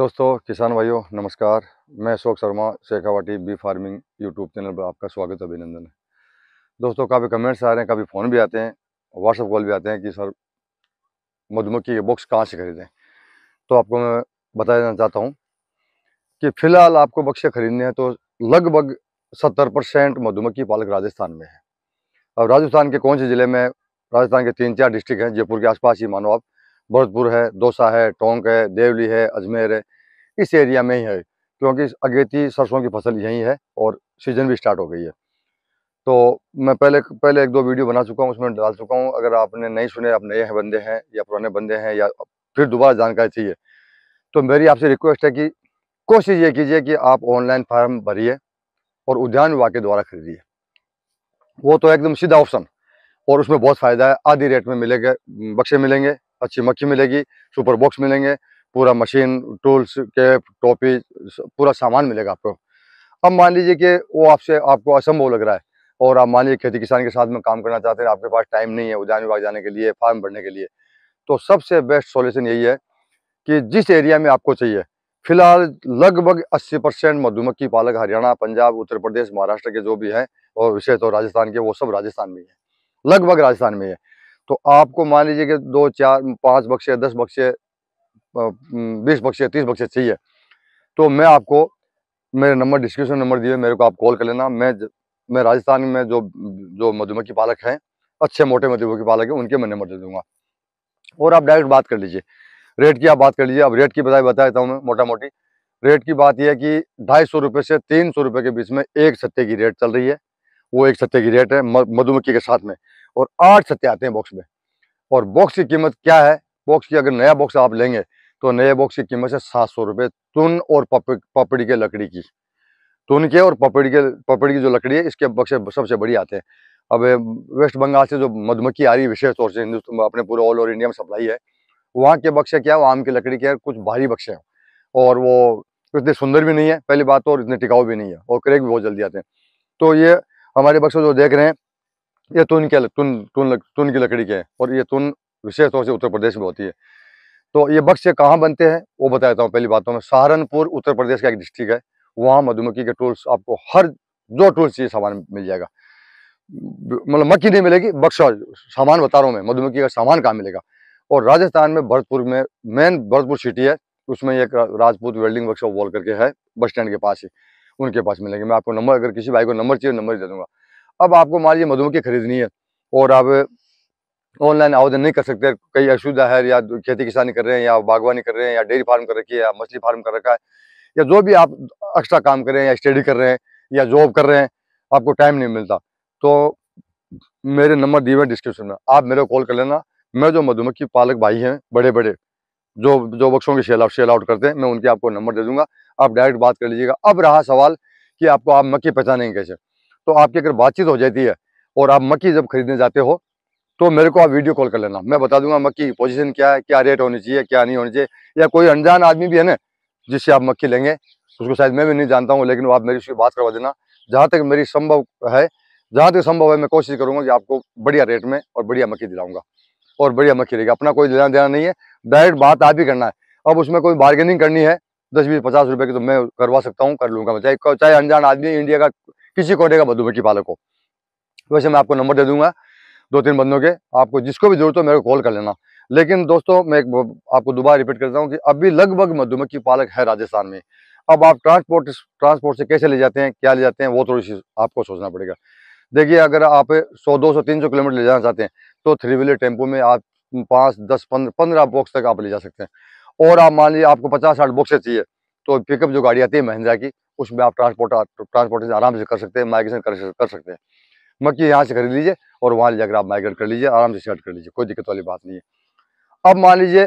दोस्तों किसान भाइयों नमस्कार मैं Ashok Sharma Shekhawati bee farming YouTube channel पर आपका स्वागत है अभिनंदन है दोस्तों काफ़ी कमेंट्स आ रहे हैं काफ़ी फ़ोन भी आते हैं व्हाट्सअप कॉल भी आते हैं कि सर मधुमक्खी के बॉक्स कहाँ से खरीदें तो आपको मैं बता देना चाहता हूँ कि फ़िलहाल आपको बक्से खरीदने हैं तो लगभग सत्तर परसेंट मधुमक्खी पालक राजस्थान में है अब राजस्थान के कौन से ज़िले में राजस्थान के तीन चार डिस्ट्रिक्ट हैं जयपुर के आसपास ही मानो आप भरतपुर है दौसा है टोंक है देवली है अजमेर है इस एरिया में ही है क्योंकि अगेती सरसों की फसल यही है और सीजन भी स्टार्ट हो गई है तो मैं पहले पहले एक दो वीडियो बना चुका हूँ उसमें डाल चुका हूँ अगर आपने नहीं सुने आप नए हैं बंदे हैं या पुराने बंदे हैं या फिर दोबारा जानकारी चाहिए तो मेरी आपसे रिक्वेस्ट है कि कोशिश ये कीजिए कि आप ऑनलाइन फार्म भरिए और उद्यान विभाग के द्वारा खरीदिए वो तो एकदम सीधा ऑप्शन और उसमें बहुत फ़ायदा है आधी रेट में मिलेगा बक्से मिलेंगे अच्छी मक्खी मिलेगी सुपर बॉक्स मिलेंगे पूरा मशीन टूल्स कैप टोपी पूरा सामान मिलेगा आपको अब मान लीजिए कि वो आपसे आपको असंभव लग रहा है और आप मान लीजिए खेती किसान के साथ में काम करना चाहते हैं आपके पास टाइम नहीं है उद्यान विभाग जाने के लिए फार्म भरने के लिए तो सबसे बेस्ट सॉल्यूशन यही है कि जिस एरिया में आपको चाहिए फिलहाल लगभग 80 परसेंट मधुमक्खी पालक हरियाणा पंजाब उत्तर प्रदेश महाराष्ट्र के जो भी हैं और विशेष तौर राजस्थान के वो सब राजस्थान में ही है लगभग राजस्थान में ही है तो आपको मान लीजिए कि दो चार पाँच बक्से दस बक्से बीस बक्से तीस बक्से चाहिए तो मैं आपको मेरे नंबर डिस्क्रिप्शन नंबर दिए मेरे को आप कॉल कर लेना मैं मैं राजस्थान में जो जो मधुमक्खी पालक हैं अच्छे मोटे मधुमक्खी पालक हैं उनके मैं नंबर दे दूँगा और आप डायरेक्ट बात कर लीजिए रेट की आप बात कर लीजिए अब रेट की बताए बता देता हूँ मैं मोटा मोटी रेट की बात यह है कि ढाई सौ रुपये से तीन सौ रुपये के बीच में एक छत्ते की रेट चल रही है वो एक सत्ते की रेट है मधुमक्खी के साथ में और आठ सत्ते आते हैं बॉक्स में और बॉक्स की कीमत क्या है बॉक्स की अगर नया बॉक्स आप लेंगे तो नए बॉक्स की कीमत है सात सौ रुपये तुन और पपड़ी के लकड़ी की तुन के और पपड़ी के पपड़ी की जो लकड़ी है इसके बक्से सबसे बड़ी आते हैं अब वेस्ट बंगाल से जो मधुमक्खी आ रही है विशेष तौर से हिंदुस्तान में अपने पूरे ऑल ओवर इंडिया में सप्लाई है वहाँ के बक्से क्या है वो आम की लकड़ी के कुछ भारी बक्से हैं और वो इतने सुंदर भी नहीं है पहली बात तो और इतने टिकाऊ भी नहीं है और क्रेक भी बहुत जल्दी आते हैं तो ये हमारे बक्से जो देख रहे हैं ये तुन के तुन तुन तुन की लकड़ी के हैं और ये तुन विशेष तौर से उत्तर प्रदेश में होती है तो ये बक्से कहाँ बनते हैं वो बताता हूँ पहली बातों तो में सहारनपुर उत्तर प्रदेश का एक डिस्ट्रिक्ट है वहाँ मधुमक्खी के टूल्स आपको हर जो टूल्स चाहिए सामान मिल जाएगा मतलब मक्खी नहीं मिलेगी बक्सा सामान बता रहा हूँ मैं मधुमक्खी का सामान कहाँ मिलेगा और राजस्थान में भरतपुर में मेन भरतपुर सिटी है उसमें एक राजपूत वेल्डिंग वर्कशॉप वॉल करके है बस स्टैंड के पास ही उनके पास मिलेंगे मैं आपको नंबर अगर किसी भाई को नंबर चाहिए नंबर दे दूंगा अब आपको मान लीजिए मधुमक्खी खरीदनी है और आप ऑनलाइन आवेदन नहीं कर सकते कई असुविधा है या खेती किसानी कर रहे हैं या बागवानी कर रहे हैं या डेयरी फार्म कर रखी है या मछली फार्म कर रखा है या जो भी आप एक्स्ट्रा काम कर रहे हैं या स्टडी कर रहे हैं या जॉब कर रहे हैं आपको टाइम नहीं मिलता तो मेरे नंबर दिए हुए डिस्क्रिप्शन में आप मेरे को कॉल कर लेना मैं जो मधुमक्खी पालक भाई हैं बड़े बड़े जो जो बक्सों के सेल आउट सेल आउट करते हैं मैं उनके आपको नंबर दे दूंगा आप डायरेक्ट बात कर लीजिएगा अब रहा सवाल कि आपको आप मक्की पहचानेंगे कैसे तो आपकी अगर बातचीत हो जाती है और आप मक्की जब खरीदने जाते हो तो मेरे को आप वीडियो कॉल कर लेना मैं बता दूंगा मक्की पोजीशन क्या है क्या रेट होनी चाहिए क्या नहीं होनी चाहिए या कोई अनजान आदमी भी है ना जिससे आप मक्की लेंगे उसको शायद मैं भी नहीं जानता हूँ लेकिन आप मेरी उसकी बात करवा देना जहाँ तक मेरी संभव है जहाँ तक संभव है मैं कोशिश करूँगा कि आपको बढ़िया रेट में और बढ़िया मक्की दिलाऊंगा और बढ़िया मक्खी रहेगी अपना कोई लेना देना नहीं है डायरेक्ट बात आप ही करना है अब उसमें कोई बार्गेनिंग करनी है दस बीस पचास रुपए की तो मैं करवा सकता हूँ कर लूंगा चाहे चाहे अनजान आदमी इंडिया का किसी कोटे का मधुमक्खी पालक हो वैसे मैं आपको नंबर दे दूंगा दो तीन बंदों के आपको जिसको भी जरूरत हो मेरे को कॉल कर लेना लेकिन दोस्तों मैं आपको दोबारा रिपीट करता हूँ कि अभी लगभग मधुमक्खी पालक है राजस्थान में अब आप ट्रांसपोर्ट ट्रांसपोर्ट से कैसे ले जाते हैं क्या ले जाते हैं वो थोड़ी सी आपको सोचना पड़ेगा देखिए अगर आप 100, 200, 300 किलोमीटर ले जाना चाहते हैं तो थ्री व्हीलर टेम्पो में आप पाँच दस पंद्रह बॉक्स तक आप ले जा सकते हैं और आप मान लीजिए आपको पचास साठ बॉक्स चाहिए तो पिकअप जो गाड़ी आती है महिंद्रा की उसमें आप ट्रांसपोर्ट ट्रांसपोर्टेशन आराम से कर सकते हैं माइग्रेशन कर, कर सकते हैं मक्की यहाँ से खरीद लीजिए और वहाँ ले जाकर आप माइग्रेट कर लीजिए आराम से सेट कर लीजिए कोई दिक्कत वाली बात नहीं है अब मान लीजिए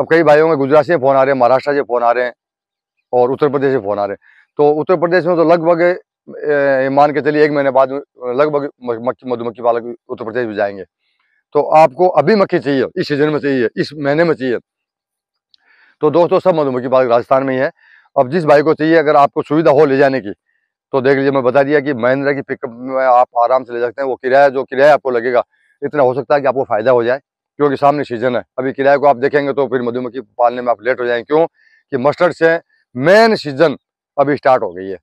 अब कई भाइयों में गुजरात से फ़ोन आ रहे हैं महाराष्ट्र से फ़ोन आ रहे हैं और उत्तर प्रदेश से फ़ोन आ रहे हैं तो उत्तर प्रदेश में तो लगभग मान के चलिए एक महीने बाद लगभग मक्खी मधुमक्खी पालक उत्तर प्रदेश में जाएंगे तो आपको अभी मक्खी चाहिए इस सीजन में चाहिए इस महीने में चाहिए तो दोस्तों सब मधुमक्खी पालक राजस्थान में ही है अब जिस भाई को चाहिए अगर आपको सुविधा हो ले जाने की तो देख लीजिए मैं बता दिया कि महिंद्रा की पिकअप में आप आराम से ले सकते हैं वो किराया जो किराया आपको लगेगा इतना हो सकता है कि आपको फ़ायदा हो जाए क्योंकि सामने सीजन है अभी किराए को आप देखेंगे तो फिर मधुमक्खी पालने में आप लेट हो जाएंगे क्यों कि मस्टर्ड से मेन सीजन अभी स्टार्ट हो गई है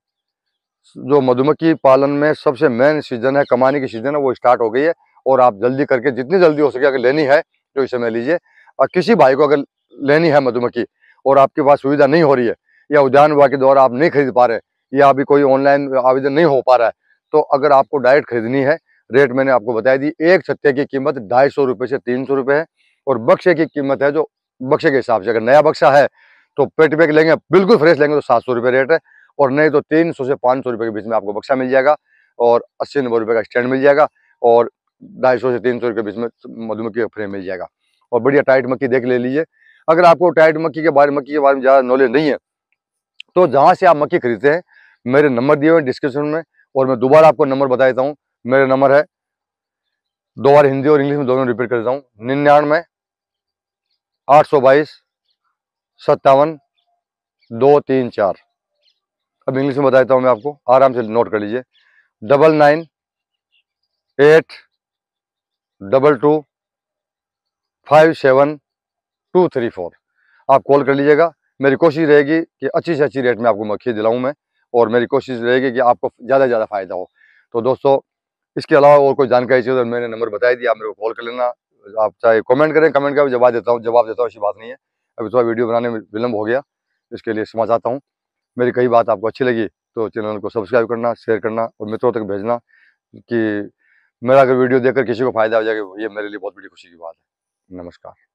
जो मधुमक्खी पालन में सबसे मेन सीजन है कमाने की सीजन है वो स्टार्ट हो गई है और आप जल्दी करके जितनी जल्दी हो सके अगर लेनी है तो इसे मैं लीजिए और किसी भाई को अगर लेनी है मधुमक्खी और आपके पास सुविधा नहीं हो रही है या उद्यान विभाग के द्वारा आप नहीं खरीद पा रहे या अभी कोई ऑनलाइन आवेदन नहीं हो पा रहा है तो अगर आपको डायरेक्ट खरीदनी है रेट मैंने आपको बताया दी एक छत्ते की कीमत ढाई सौ रुपये से तीन सौ रुपये है और बक्से की कीमत है जो बक्से के हिसाब से अगर नया बक्सा है तो पेट बैग लेंगे बिल्कुल फ्रेश लेंगे तो सात सौ रुपये रेट है और नहीं तो तीन सौ से पाँच सौ रुपये के बीच में आपको बक्सा मिल जाएगा और अस्सी नब्बे रुपये का स्टैंड मिल जाएगा और ढाई सौ से तीन सौ के बीच में मधुमक्खी का फ्रेम मिल जाएगा और बढ़िया टाइट मक्खी देख ले लीजिए अगर आपको टाइट मक्खी के बारे में मक्खी के बारे में ज़्यादा नॉलेज नहीं है तो जहाँ से आप मक्खी खरीदते हैं मेरे नंबर दिए हुए डिस्क्रिप्शन में और मैं दोबारा आपको नंबर बता देता हूँ मेरा नंबर है दो बार हिंदी और इंग्लिश में दोनों रिपीट कर देता हूँ निन्यानवे आठ सौ बाईस सत्तावन दो तीन चार अब इंग्लिश में बता देता हूँ मैं आपको आराम से नोट कर लीजिए double nine eight double two five seven two three four आप कॉल कर लीजिएगा मेरी कोशिश रहेगी कि अच्छी से अच्छी रेट में आपको मक्खी दिलाऊं मैं और मेरी कोशिश रहेगी कि आपको ज़्यादा से ज़्यादा फ़ायदा हो तो दोस्तों इसके अलावा और कोई जानकारी चाहिए तो मैंने नंबर बताया दिया आप मेरे को कॉल कर लेना आप चाहे कमेंट करें कमेंट का भी जवाब देता हूँ जवाब देता हूँ ऐसी बात नहीं है अभी थोड़ा वीडियो बनाने में विलम्ब हो गया इसके लिए समझ आता हूँ मेरी कई बात आपको अच्छी लगी तो चैनल को सब्सक्राइब करना शेयर करना और मित्रों तक भेजना कि मेरा अगर वीडियो देखकर किसी को फायदा हो जाएगा ये मेरे लिए बहुत बड़ी खुशी की बात है नमस्कार